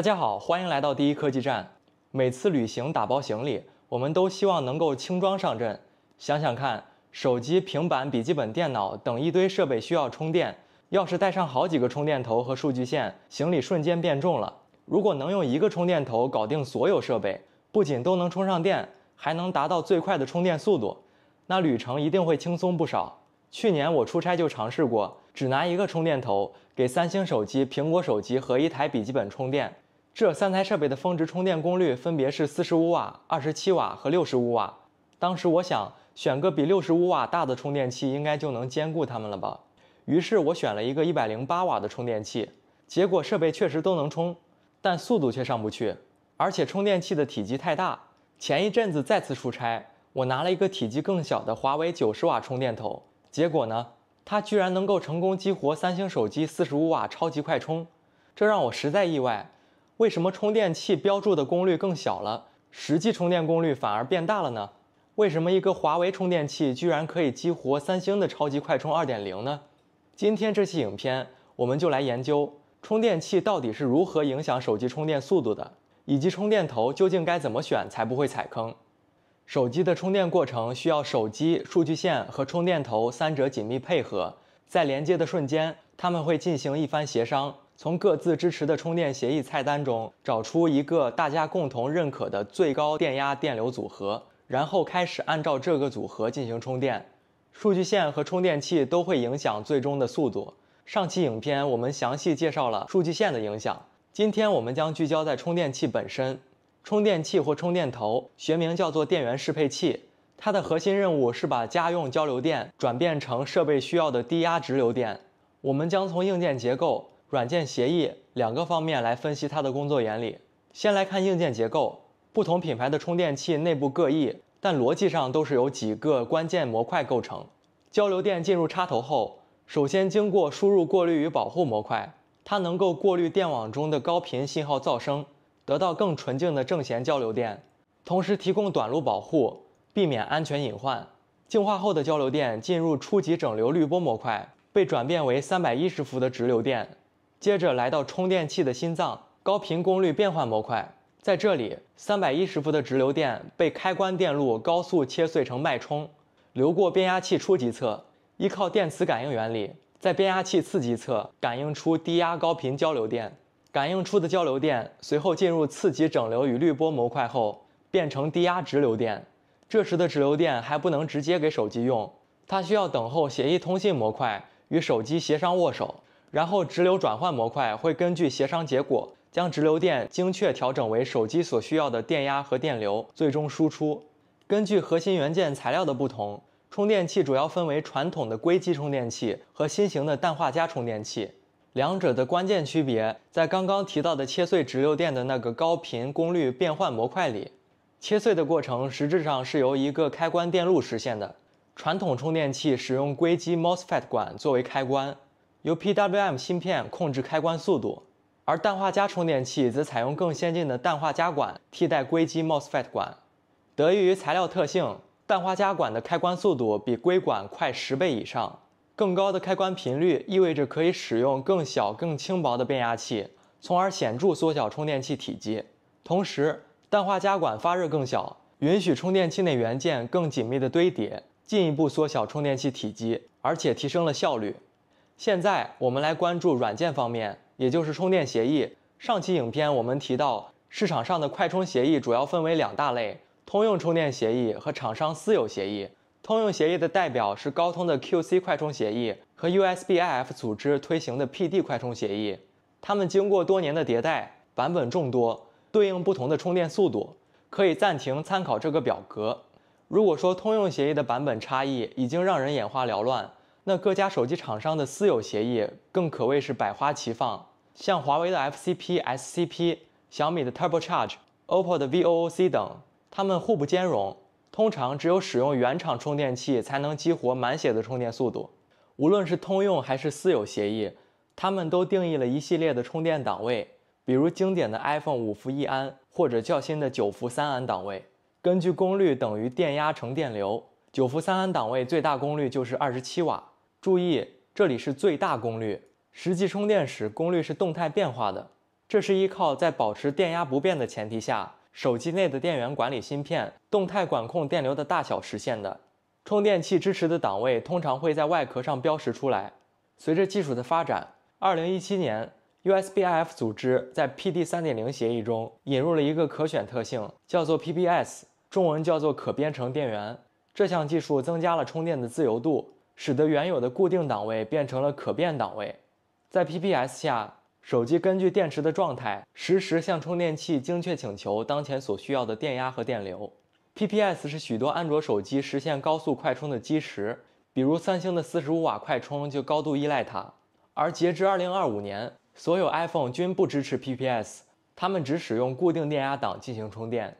大家好，欢迎来到第一科技站。每次旅行打包行李，我们都希望能够轻装上阵。想想看，手机、平板、笔记本电脑等一堆设备需要充电，要是带上好几个充电头和数据线，行李瞬间变重了。如果能用一个充电头搞定所有设备，不仅都能充上电，还能达到最快的充电速度，那旅程一定会轻松不少。去年我出差就尝试过，只拿一个充电头给三星手机、苹果手机和一台笔记本充电。这三台设备的峰值充电功率分别是四十五瓦、二十七瓦和六十五瓦。当时我想选个比六十五瓦大的充电器，应该就能兼顾它们了吧。于是我选了一个一百零八瓦的充电器，结果设备确实都能充，但速度却上不去，而且充电器的体积太大。前一阵子再次出差，我拿了一个体积更小的华为九十瓦充电头，结果呢，它居然能够成功激活三星手机四十五瓦超级快充，这让我实在意外。为什么充电器标注的功率更小了，实际充电功率反而变大了呢？为什么一个华为充电器居然可以激活三星的超级快充二点零呢？今天这期影片我们就来研究充电器到底是如何影响手机充电速度的，以及充电头究竟该怎么选才不会踩坑。手机的充电过程需要手机、数据线和充电头三者紧密配合，在连接的瞬间，他们会进行一番协商。从各自支持的充电协议菜单中找出一个大家共同认可的最高电压电流组合，然后开始按照这个组合进行充电。数据线和充电器都会影响最终的速度。上期影片我们详细介绍了数据线的影响，今天我们将聚焦在充电器本身。充电器或充电头，学名叫做电源适配器，它的核心任务是把家用交流电转变成设备需要的低压直流电。我们将从硬件结构。软件协议两个方面来分析它的工作原理。先来看硬件结构，不同品牌的充电器内部各异，但逻辑上都是由几个关键模块构成。交流电进入插头后，首先经过输入过滤与保护模块，它能够过滤电网中的高频信号噪声，得到更纯净的正弦交流电，同时提供短路保护，避免安全隐患。净化后的交流电进入初级整流滤波模块，被转变为三百一十伏的直流电。接着来到充电器的心脏——高频功率变换模块，在这里，三百一十伏的直流电被开关电路高速切碎成脉冲，流过变压器初级侧，依靠电磁感应原理，在变压器次级侧感应出低压高频交流电。感应出的交流电随后进入次级整流与滤波模块后，变成低压直流电。这时的直流电还不能直接给手机用，它需要等候协议通信模块与手机协商握手。然后，直流转换模块会根据协商结果，将直流电精确调整为手机所需要的电压和电流，最终输出。根据核心元件材料的不同，充电器主要分为传统的硅基充电器和新型的氮化镓充电器。两者的关键区别在刚刚提到的切碎直流电的那个高频功率变换模块里。切碎的过程实质上是由一个开关电路实现的。传统充电器使用硅基 MOSFET 管作为开关。由 PWM 芯片控制开关速度，而氮化镓充电器则采用更先进的氮化镓管替代硅基 MOSFET 管。得益于材料特性，氮化镓管的开关速度比硅管快十倍以上。更高的开关频率意味着可以使用更小、更轻薄的变压器，从而显著缩小充电器体积。同时，氮化镓管发热更小，允许充电器内元件更紧密的堆叠，进一步缩小充电器体积，而且提升了效率。现在我们来关注软件方面，也就是充电协议。上期影片我们提到，市场上的快充协议主要分为两大类：通用充电协议和厂商私有协议。通用协议的代表是高通的 QC 快充协议和 USBIF 组织推行的 PD 快充协议。它们经过多年的迭代，版本众多，对应不同的充电速度，可以暂停参考这个表格。如果说通用协议的版本差异已经让人眼花缭乱。那各家手机厂商的私有协议更可谓是百花齐放，像华为的 FCP、SCP、小米的 Turbo Charge、OPPO 的 VOOC 等，它们互不兼容，通常只有使用原厂充电器才能激活满血的充电速度。无论是通用还是私有协议，他们都定义了一系列的充电档位，比如经典的 iPhone 五伏一安或者较新的九伏三安档位。根据功率等于电压乘电流，九伏三安档位最大功率就是二十七瓦。注意，这里是最大功率，实际充电时功率是动态变化的。这是依靠在保持电压不变的前提下，手机内的电源管理芯片动态管控电流的大小实现的。充电器支持的档位通常会在外壳上标识出来。随着技术的发展，二零一七年 USBIF 组织在 PD 三点零协议中引入了一个可选特性，叫做 p b s 中文叫做可编程电源。这项技术增加了充电的自由度。使得原有的固定档位变成了可变档位，在 PPS 下，手机根据电池的状态实时向充电器精确请求当前所需要的电压和电流。PPS 是许多安卓手机实现高速快充的基石，比如三星的四十五瓦快充就高度依赖它。而截至二零二五年，所有 iPhone 均不支持 PPS，它们只使用固定电压档进行充电。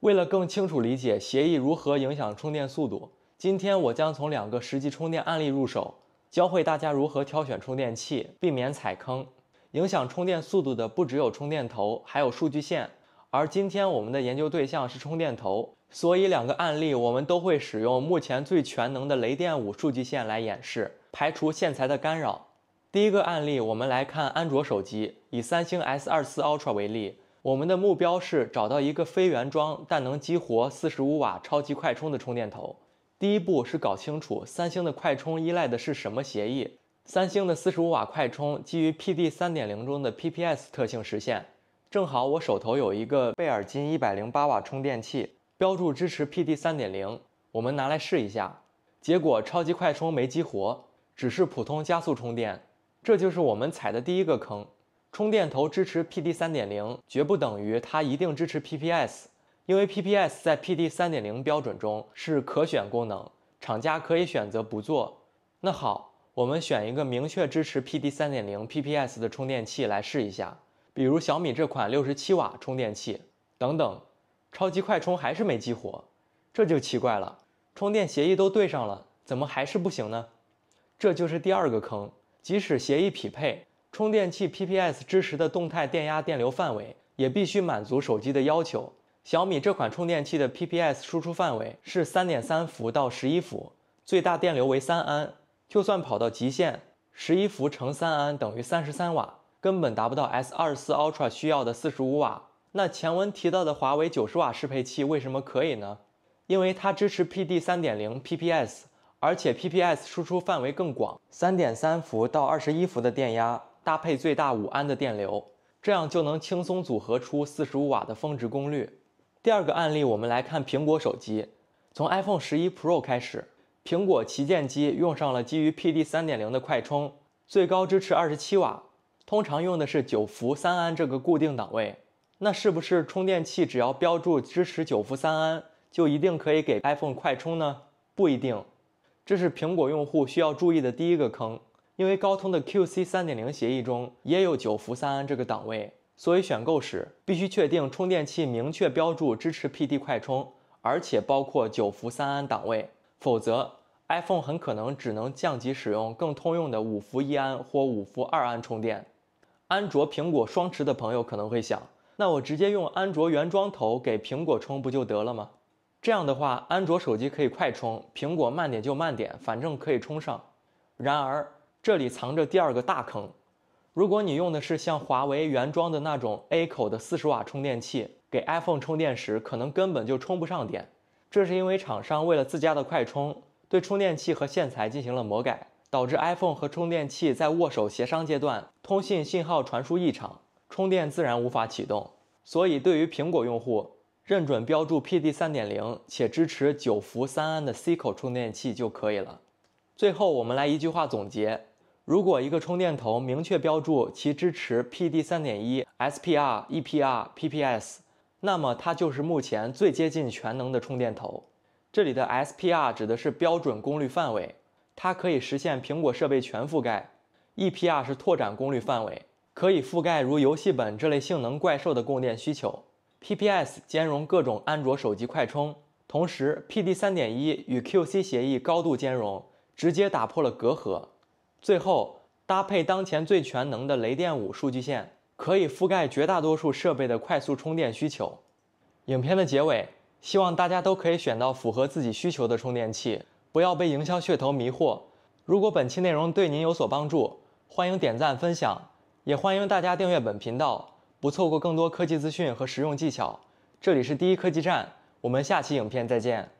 为了更清楚理解协议如何影响充电速度。今天我将从两个实际充电案例入手，教会大家如何挑选充电器，避免踩坑。影响充电速度的不只有充电头，还有数据线。而今天我们的研究对象是充电头，所以两个案例我们都会使用目前最全能的雷电五数据线来演示，排除线材的干扰。第一个案例，我们来看安卓手机，以三星 S 二四 Ultra 为例，我们的目标是找到一个非原装但能激活45瓦超级快充的充电头。第一步是搞清楚三星的快充依赖的是什么协议。三星的四十五瓦快充基于 PD 三点零中的 PPS 特性实现。正好我手头有一个贝尔金一百零八瓦充电器，标注支持 PD 三点零，我们拿来试一下。结果超级快充没激活，只是普通加速充电。这就是我们踩的第一个坑：充电头支持 PD 三点零，绝不等于它一定支持 PPS。因为 PPS 在 PD 三点零标准中是可选功能，厂家可以选择不做。那好，我们选一个明确支持 PD 三点零 PPS 的充电器来试一下，比如小米这款六十七瓦充电器等等。超级快充还是没激活，这就奇怪了。充电协议都对上了，怎么还是不行呢？这就是第二个坑。即使协议匹配，充电器 PPS 支持的动态电压电流范围也必须满足手机的要求。小米这款充电器的 PPS 输出范围是三点三伏到十一伏，最大电流为三安。就算跑到极限，十一伏乘三安等于三十三瓦，根本达不到 S 二十四 Ultra 需要的四十五瓦。那前文提到的华为九十瓦适配器为什么可以呢？因为它支持 PD 三点零 PPS，而且 PPS 输出范围更广，三点三伏到二十一伏的电压，搭配最大五安的电流，这样就能轻松组合出四十五瓦的峰值功率。第二个案例，我们来看苹果手机。从 iPhone 十一 Pro 开始，苹果旗舰机用上了基于 PD 三点零的快充，最高支持二十七瓦，通常用的是九伏三安这个固定档位。那是不是充电器只要标注支持九伏三安，就一定可以给 iPhone 快充呢？不一定，这是苹果用户需要注意的第一个坑，因为高通的 QC 三点零协议中也有九伏三安这个档位。所以选购时必须确定充电器明确标注支持 PD 快充，而且包括九伏三安档位，否则 iPhone 很可能只能降级使用更通用的五伏一安或五伏二安充电。安卓苹果双持的朋友可能会想，那我直接用安卓原装头给苹果充不就得了吗？这样的话，安卓手机可以快充，苹果慢点就慢点，反正可以充上。然而，这里藏着第二个大坑。如果你用的是像华为原装的那种 A 口的四十瓦充电器给 iPhone 充电时，可能根本就充不上电。这是因为厂商为了自家的快充，对充电器和线材进行了魔改，导致 iPhone 和充电器在握手协商阶段通信信号传输异常，充电自然无法启动。所以，对于苹果用户，认准标注 PD 三点零且支持九伏三安的 C 口充电器就可以了。最后，我们来一句话总结。如果一个充电头明确标注其支持 PD 三点一、SPR、EPR、PPS，那么它就是目前最接近全能的充电头。这里的 SPR 指的是标准功率范围，它可以实现苹果设备全覆盖；EPR 是拓展功率范围，可以覆盖如游戏本这类性能怪兽的供电需求；PPS 兼容各种安卓手机快充，同时 PD 三点一与 QC 协议高度兼容，直接打破了隔阂。最后搭配当前最全能的雷电五数据线，可以覆盖绝大多数设备的快速充电需求。影片的结尾，希望大家都可以选到符合自己需求的充电器，不要被营销噱头迷惑。如果本期内容对您有所帮助，欢迎点赞分享，也欢迎大家订阅本频道，不错过更多科技资讯和实用技巧。这里是第一科技站，我们下期影片再见。